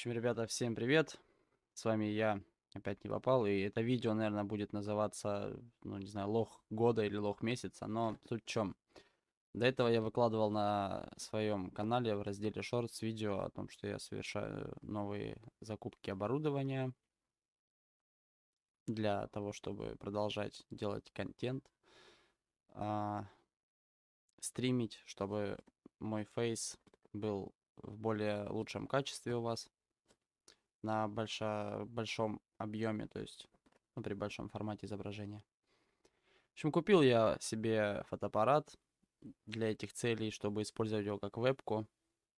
В общем, ребята, всем привет. С вами я, опять не попал. И это видео, наверное, будет называться, ну, не знаю, лох года или лох месяца. Но суть в чем. До этого я выкладывал на своем канале в разделе Shorts видео о том, что я совершаю новые закупки оборудования для того, чтобы продолжать делать контент, а, стримить, чтобы мой фейс был в более лучшем качестве у вас на большо, большом объеме, то есть ну, при большом формате изображения. В общем, купил я себе фотоаппарат для этих целей, чтобы использовать его как вебку,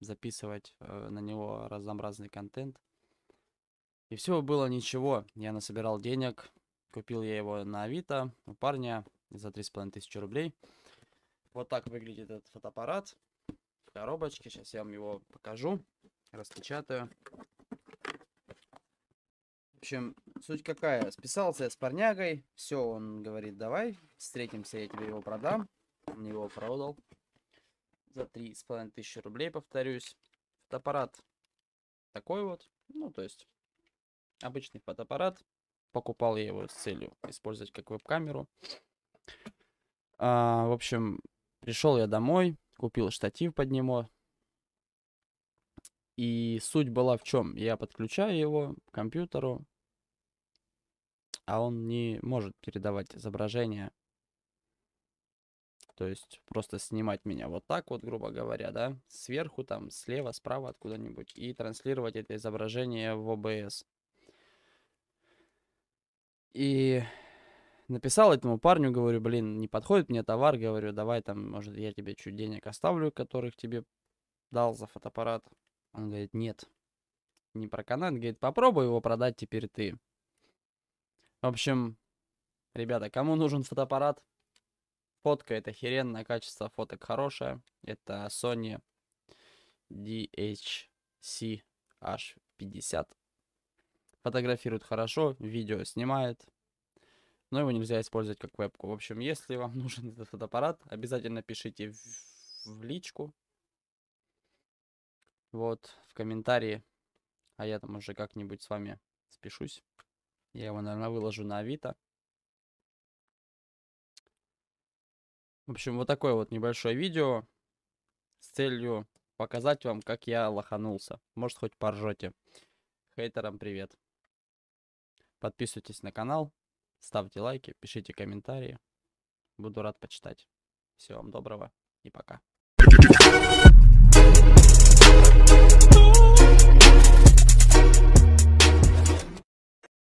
записывать э, на него разнообразный контент. И всего было ничего. Я насобирал денег, купил я его на Авито у парня за 3,5 тысячи рублей. Вот так выглядит этот фотоаппарат в коробочке. Сейчас я вам его покажу, распечатаю. В общем, суть какая. Списался я с парнягой. Все, он говорит, давай, встретимся, я тебе его продам. Он его продал. За три с половиной тысячи рублей, повторюсь. Фотоаппарат такой вот. Ну, то есть, обычный фотоаппарат. Покупал я его с целью использовать как веб-камеру. А, в общем, пришел я домой, купил штатив под него. И суть была в чем? Я подключаю его к компьютеру, а он не может передавать изображение. То есть просто снимать меня вот так вот, грубо говоря, да, сверху, там, слева, справа, откуда-нибудь, и транслировать это изображение в ОБС. И написал этому парню, говорю, блин, не подходит мне товар, говорю, давай там, может, я тебе чуть денег оставлю, которых тебе дал за фотоаппарат. Он говорит, нет, не про проканает, говорит, попробуй его продать теперь ты. В общем, ребята, кому нужен фотоаппарат, фотка это херенно, качество фоток хорошее. Это Sony DHC H50. Фотографирует хорошо, видео снимает, но его нельзя использовать как вебку. В общем, если вам нужен этот фотоаппарат, обязательно пишите в, в личку. Вот, в комментарии. А я там уже как-нибудь с вами спешусь. Я его, наверное, выложу на Авито. В общем, вот такое вот небольшое видео с целью показать вам, как я лоханулся. Может, хоть поржете. Хейтерам привет. Подписывайтесь на канал, ставьте лайки, пишите комментарии. Буду рад почитать. Всего вам доброго и пока.